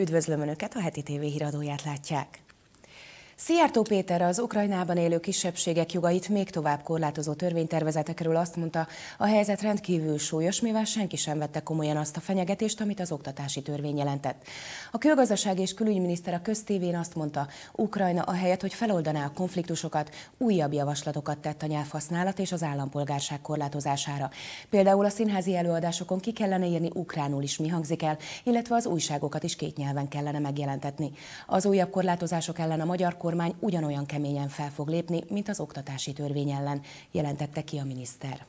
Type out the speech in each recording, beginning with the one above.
Üdvözlöm Önöket, a heti TV híradóját látják. Szijjártó Péter az Ukrajnában élő kisebbségek jogait még tovább korlátozó törvénytervezetekről azt mondta, a helyzet rendkívül súlyos, mivel senki sem vette komolyan azt a fenyegetést, amit az oktatási törvény jelentett. A külgazdaság és külügyminiszter a köztévén azt mondta, Ukrajna a helyet, hogy feloldaná a konfliktusokat, újabb javaslatokat tett a nyelvhasználat és az állampolgárság korlátozására. Például a színházi előadásokon ki kellene írni ukránul is mi hangzik el, illetve az újságokat is két nyelven kellene megjelentetni. Az újabb korlátozások ellen a magyar kormány ugyanolyan keményen fel fog lépni, mint az oktatási törvény ellen, jelentette ki a miniszter.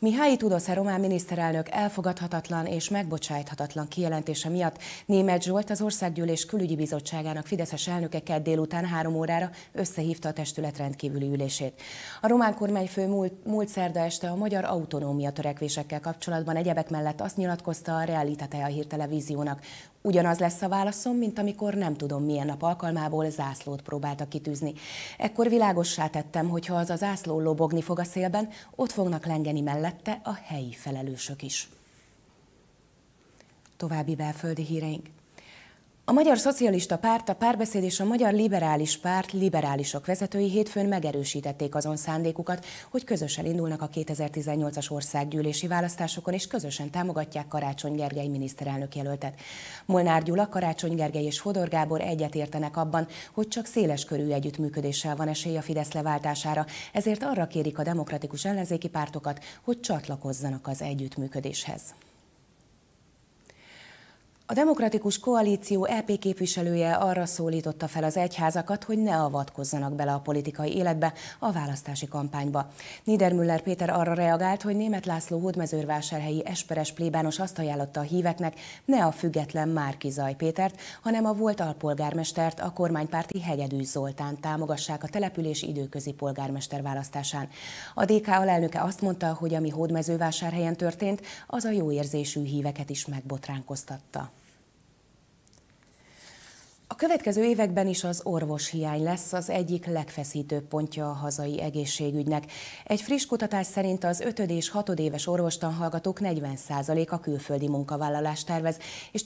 Mihály a román miniszterelnök elfogadhatatlan és megbocsájthatatlan kijelentése miatt Németh Zsolt az Országgyűlés Külügyi Bizottságának fideszes elnöke kedd délután három órára összehívta a testület rendkívüli ülését. A román kormányfő múlt, múlt szerda este a magyar autonómia törekvésekkel kapcsolatban egyebek mellett azt nyilatkozta a Realitate a hírtelevíziónak, Ugyanaz lesz a válaszom, mint amikor nem tudom milyen nap alkalmából zászlót próbáltak kitűzni. Ekkor világossá tettem, hogy ha az a zászló lobogni fog a szélben, ott fognak lengeni mellette a helyi felelősök is. További belföldi híreink. A Magyar Szocialista Párt, a Párbeszéd és a Magyar Liberális Párt liberálisok vezetői hétfőn megerősítették azon szándékukat, hogy közösen indulnak a 2018-as országgyűlési választásokon, és közösen támogatják Karácsony Gergely miniszterelnök jelöltet. Molnár Gyula, Karácsony Gergely és Fodor Gábor egyetértenek abban, hogy csak széles körű együttműködéssel van esély a Fidesz leváltására, ezért arra kérik a demokratikus ellenzéki pártokat, hogy csatlakozzanak az együttműködéshez. A Demokratikus Koalíció EP képviselője arra szólította fel az egyházakat, hogy ne avatkozzanak bele a politikai életbe, a választási kampányba. Niedermüller Péter arra reagált, hogy német László Hódmezővásárhelyi esperes plébános azt ajánlotta a híveknek, ne a független Márki Zaj Pétert, hanem a volt alpolgármestert, a kormánypárti Hegedű Zoltán támogassák a település időközi polgármester választásán. A DK alelnöke azt mondta, hogy ami hódmezővásárhelyen történt, az a jó érzésű híveket is megbotránkoztatta következő években is az orvoshiány lesz az egyik legfeszítőbb pontja a hazai egészségügynek. Egy friss kutatás szerint az 5. és 6. éves orvostanhallgatók 40%-a külföldi munkavállalást tervez, és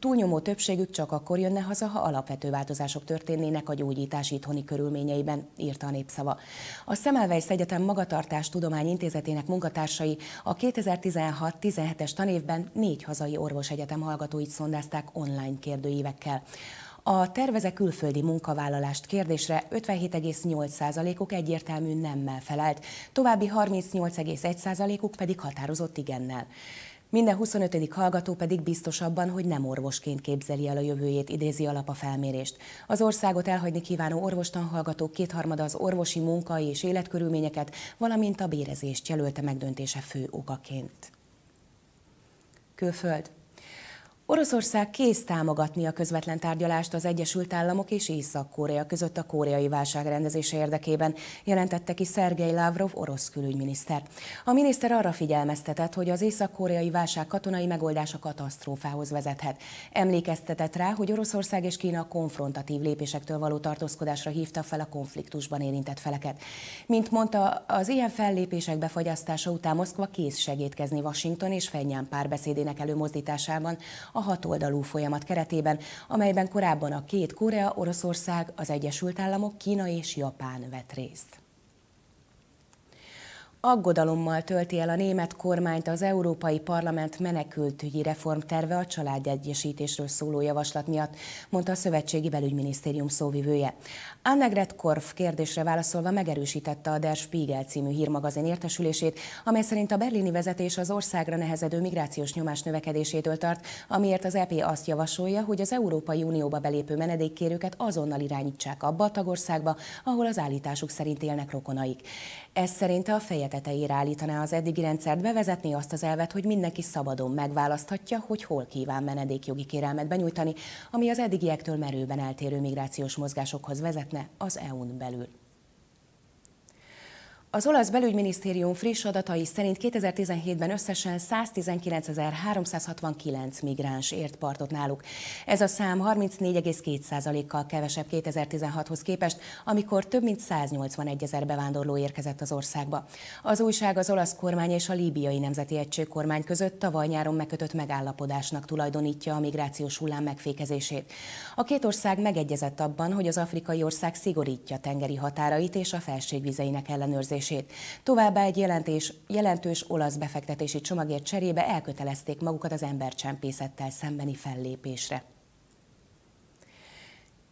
túlnyomó többségük csak akkor jönne haza, ha alapvető változások történnének a gyógyítás itthoni körülményeiben, írta a népszava. A Szemelvejsz Egyetem Magatartás Tudomány Intézetének munkatársai a 2016-17-es tanévben négy hazai orvosegyetem hallgatóit szondázták online kérdőívekkel. A terveze külföldi munkavállalást kérdésre 57,8%-uk egyértelmű nemmel felelt, további 38,1%-uk pedig határozott igennel. Minden 25. hallgató pedig biztos abban, hogy nem orvosként képzeli el a jövőjét, idézi alap a felmérést. Az országot elhagyni kívánó orvostan hallgatók kétharmada az orvosi munkai és életkörülményeket, valamint a bérezést jelölte megdöntése fő okaként. Külföld. Oroszország kész támogatni a közvetlen tárgyalást az Egyesült Államok és Észak-Korea között a koreai válság rendezése érdekében, jelentette ki Szergei Lavrov, orosz külügyminiszter. A miniszter arra figyelmeztetett, hogy az észak-koreai válság katonai megoldása katasztrófához vezethet. Emlékeztetett rá, hogy Oroszország és Kína konfrontatív lépésektől való tartózkodásra hívta fel a konfliktusban érintett feleket. Mint mondta, az ilyen fellépések befagyasztása után Moszkva kész segítkezni Washington és Fenyán párbeszédének előmozdításában, a hatoldalú folyamat keretében, amelyben korábban a két Korea, Oroszország, az Egyesült Államok, Kína és Japán vett részt. Aggodalommal tölti el a német kormányt az Európai Parlament menekültügyi reformterve a családegyesítésről szóló javaslat miatt, mondta a Szövetségi Belügyminisztérium szóvivője. Annegret Korf kérdésre válaszolva megerősítette a Der Spiegel című hírmagazin értesülését, amely szerint a berlini vezetés az országra nehezedő migrációs nyomás növekedésétől tart, amiért az EP azt javasolja, hogy az Európai Unióba belépő menedékkérőket azonnal irányítsák abba a tagországba, ahol az állításuk szerint élnek rokonaik. Ez szerint a feje tetejére állítaná az eddigi rendszert, bevezetné azt az elvet, hogy mindenki szabadon megválaszthatja, hogy hol kíván menedékjogi kérelmet benyújtani, ami az eddigiektől merőben eltérő migrációs mozgásokhoz vezetne az EU-n belül. Az olasz belügyminisztérium friss adatai szerint 2017-ben összesen 119.369 migráns ért partot náluk. Ez a szám 34,2%-kal kevesebb 2016-hoz képest, amikor több mint 181 ezer bevándorló érkezett az országba. Az újság az olasz kormány és a líbiai nemzeti egység kormány között tavaly nyáron megkötött megállapodásnak tulajdonítja a migrációs hullám megfékezését. A két ország megegyezett abban, hogy az afrikai ország szigorítja tengeri határait és a felségvizeinek ellenőrzését megkötését. Továbbá egy jelentés, jelentős olasz befektetési csomagért cserébe elkötelezték magukat az embercsempészettel szembeni fellépésre.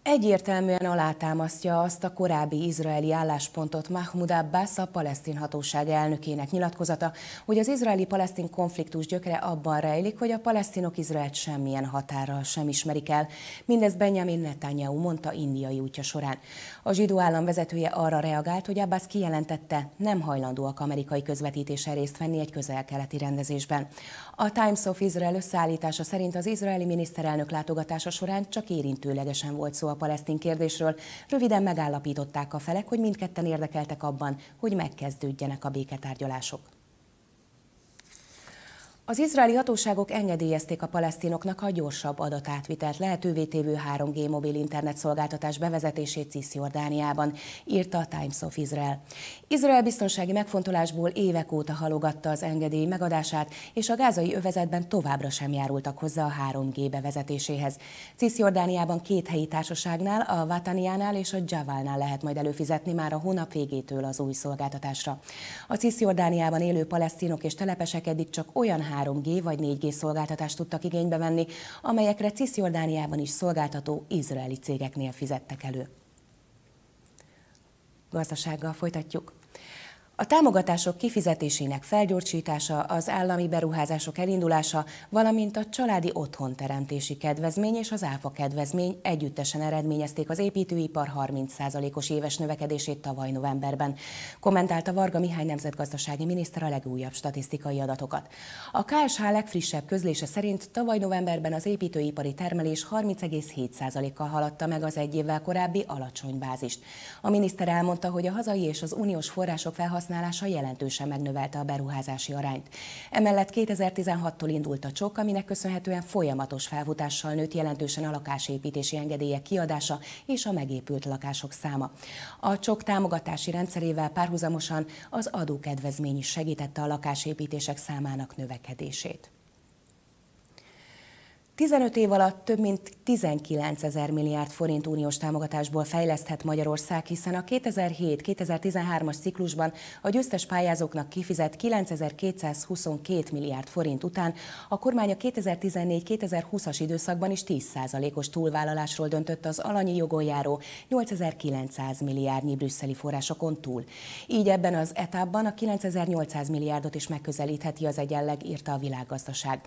Egyértelműen alátámasztja azt a korábbi izraeli álláspontot Mahmoud Abbas, a palesztin hatóság elnökének nyilatkozata, hogy az izraeli-palesztin konfliktus gyökere abban rejlik, hogy a palesztinok Izraelt semmilyen határral sem ismerik el. Mindez Benjamin Netanyahu mondta indiai útja során. A zsidó állam vezetője arra reagált, hogy Abbas kijelentette, nem hajlandóak amerikai közvetítéssel részt venni egy közel-keleti rendezésben. A Times of Israel összeállítása szerint az izraeli miniszterelnök látogatása során csak érintőlegesen volt szó a palesztin kérdésről, röviden megállapították a felek, hogy mindketten érdekeltek abban, hogy megkezdődjenek a béketárgyalások. Az izraeli hatóságok engedélyezték a palesztinoknak a gyorsabb adatátvitelt lehetővé tévő 3G mobil internet szolgáltatás bevezetését Cisziordániában, írta a Times of Israel. Izrael biztonsági megfontolásból évek óta halogatta az engedély megadását, és a gázai övezetben továbbra sem járultak hozzá a 3G bevezetéséhez. Cisziordániában két helyi társaságnál, a Vataniánál és a Javalnál lehet majd előfizetni már a hónap végétől az új szolgáltatásra. A Cisziordániában élő palesztinok és telepesek eddig csak olyan 3G vagy 4G szolgáltatást tudtak igénybe venni, amelyekre Cisjordániában is szolgáltató izraeli cégeknél fizettek elő. Gazdasággal folytatjuk. A támogatások kifizetésének felgyorsítása, az állami beruházások elindulása, valamint a családi otthon teremtési kedvezmény és az ÁFA kedvezmény együttesen eredményezték az építőipar 30%-os éves növekedését tavaly novemberben, kommentálta Varga Mihály nemzetgazdasági miniszter a legújabb statisztikai adatokat. A KSH legfrissebb közlése szerint tavaly novemberben az építőipari termelés 30,7%-kal haladta meg az egy évvel korábbi alacsony bázist. A miniszter elmondta, hogy a hazai és az uniós források felhasználása felhasználása jelentősen megnövelte a beruházási arányt. Emellett 2016-tól indult a csok, aminek köszönhetően folyamatos felvutással nőtt jelentősen a lakásépítési engedélyek kiadása és a megépült lakások száma. A csok támogatási rendszerével párhuzamosan az adókedvezmény is segítette a lakásépítések számának növekedését. 15 év alatt több mint 19 ezer milliárd forint uniós támogatásból fejleszthet Magyarország, hiszen a 2007-2013-as ciklusban a győztes pályázóknak kifizett 9222 milliárd forint után a kormány a 2014-2020-as időszakban is 10%-os túlvállalásról döntött az alanyi jogon járó 8900 milliárdnyi brüsszeli forrásokon túl. Így ebben az etapban a 9800 milliárdot is megközelítheti az egyenleg, írta a világgazdaság.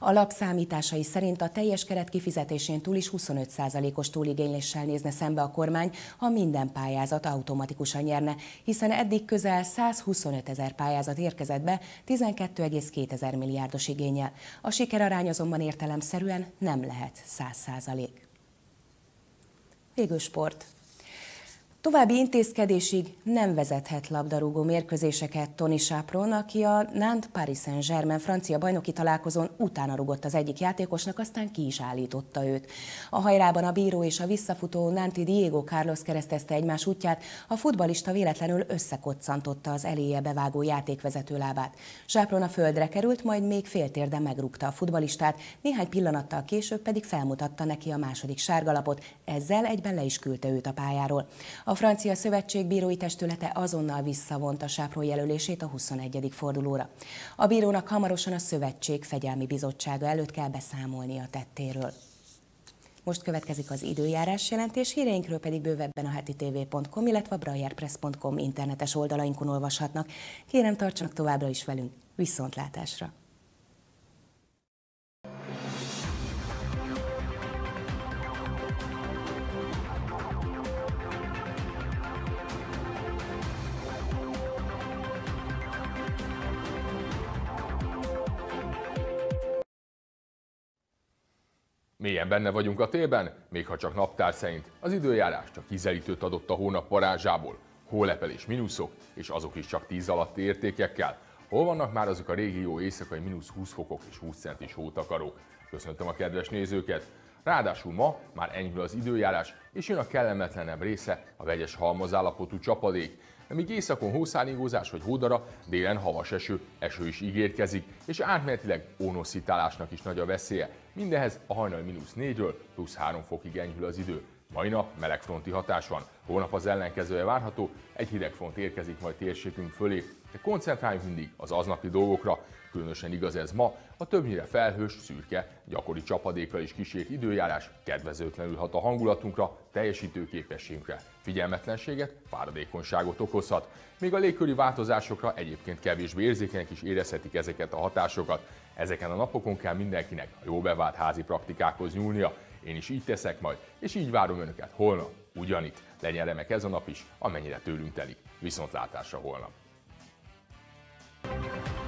A lap számításai szerint szerint a teljes keret kifizetésén túl is 25%-os túligényléssel nézne szembe a kormány, ha minden pályázat automatikusan nyerne, hiszen eddig közel 125 ezer pályázat érkezett be 12,2 milliárdos igényel. A sikerarány azonban értelemszerűen nem lehet 100%. Végül sport. További intézkedésig nem vezethet labdarúgó mérkőzéseket Tony Sápron, aki a Nantes Paris Saint-Germain francia bajnoki találkozón utána rugott az egyik játékosnak, aztán ki is állította őt. A hajrában a bíró és a visszafutó Nanti Diego Carlos keresztezte egymás útját, a futbalista véletlenül összekoccantotta az eléje bevágó játékvezető lábát. Sápron a földre került, majd még féltérde megrúgta a futbalistát, néhány pillanattal később pedig felmutatta neki a második sárgalapot, ezzel egyben le is küldte őt a pályáról. A francia szövetség bírói testülete azonnal visszavonta Sápró jelölését a 21. fordulóra. A bírónak hamarosan a szövetség fegyelmi bizottsága előtt kell beszámolni a tettéről. Most következik az időjárás jelentés, híreinkről pedig bővebben a heti tv.com, illetve a brajerpress.com internetes oldalainkon olvashatnak. Kérem, tartsanak továbbra is velünk. Viszontlátásra! Mélyen benne vagyunk a télben, még ha csak naptár szerint. Az időjárás csak ízelítőt adott a hónap parázsából. és mínuszok, és azok is csak 10 alatti értékekkel. Hol vannak már azok a régió éjszakai mínusz 20 fokok és 20 centis hótakarók? Köszöntöm a kedves nézőket! Ráadásul ma már enyhül az időjárás, és jön a kellemetlenebb része, a vegyes halmazállapotú csapadék. Amíg éjszakon hószálingózás vagy hódara, délen havas eső, eső is ígérkezik, és átmenetileg ónoszítálásnak is nagy a veszélye. Mindenhez a hajnal mínusz 4-ről plusz 3 fokig enyhül az idő. Mai nap melegfronti hatás van, holnap az ellenkezője várható, egy hidegfront érkezik majd térségünk fölé, de koncentráljunk mindig az aznapi dolgokra, különösen igaz ez ma, a többnyire felhős, szürke, gyakori csapadékra is kísért időjárás kedvezőtlenül hat a hangulatunkra, teljesítőképességünkre, figyelmetlenséget, fáradékonyságot okozhat. Még a légköri változásokra egyébként kevésbé érzékenyek is érezhetik ezeket a hatásokat. Ezeken a napokon kell mindenkinek a jó bevált házi praktikákhoz nyúlnia, én is így teszek majd, és így várom önöket holnap, ugyanitt. Legyen remek ez a nap is, amennyire tőlünk telik. Viszontlátásra holnap! thank you